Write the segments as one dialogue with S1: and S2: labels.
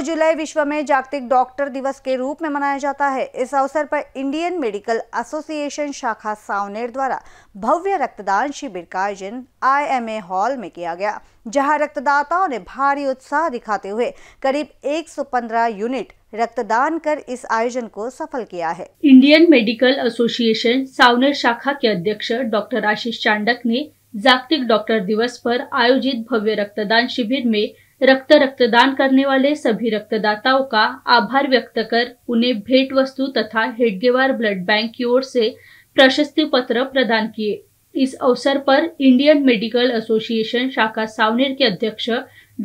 S1: 2 जुलाई विश्व में जागतिक डॉक्टर दिवस के रूप में मनाया जाता है इस अवसर पर इंडियन मेडिकल एसोसिएशन शाखा सावनेर द्वारा भव्य रक्तदान शिविर का आयोजन आईएमए हॉल में किया गया जहां रक्तदाताओं ने भारी उत्साह दिखाते हुए करीब 115 यूनिट रक्तदान कर इस आयोजन को सफल किया है
S2: इंडियन मेडिकल एसोसिएशन सावनेर शाखा के अध्यक्ष डॉक्टर आशीष चांडक ने जागतिक डॉक्टर दिवस पर आयोजित भव्य रक्तदान शिविर में रक्त रक्तदान करने वाले सभी रक्तदाताओं का आभार व्यक्त कर उन्हें भेंट वस्तु तथा हेडगेवार ब्लड बैंक की ओर से प्रशस्ति पत्र प्रदान किए इस अवसर पर इंडियन मेडिकल एसोसिएशन शाखा सावनेर के अध्यक्ष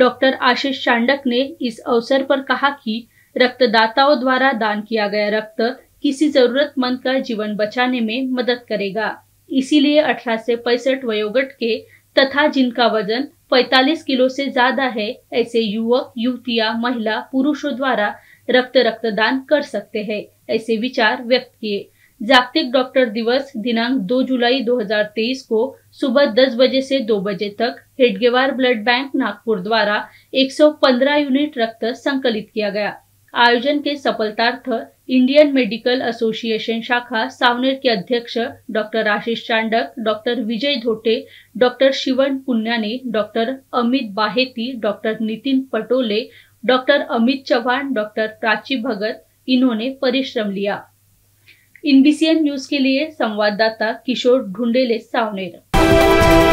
S2: डॉक्टर आशीष चांडक ने इस अवसर पर कहा कि रक्तदाताओं द्वारा दान किया गया रक्त किसी जरूरतमंद का जीवन बचाने में मदद करेगा इसीलिए अठारह से पैंसठ वयोगट के तथा जिनका वजन 45 किलो से ज्यादा है ऐसे युवक युवतिया महिला पुरुषों द्वारा रक्त रक्तदान कर सकते हैं ऐसे विचार व्यक्त किए जागतिक डॉक्टर दिवस दिनांक 2 जुलाई 2023 को सुबह 10 बजे से 2 बजे तक हेडगेवार ब्लड बैंक नागपुर द्वारा 115 यूनिट रक्त संकलित किया गया आयोजन के सफलतार्थ इंडियन मेडिकल एसोसिएशन शाखा सावनेर के अध्यक्ष doctor Ashish Chandak doctor Vijay Dhote doctor Shivan Punyane doctor Amit Baheti doctor Nitin Patole doctor Amit Chauhan doctor Prachi Bhagat इन्होंने परिश्रम लिया इन न्यूज के लिए संवाददाता किशोर ढूंढेले सावनेर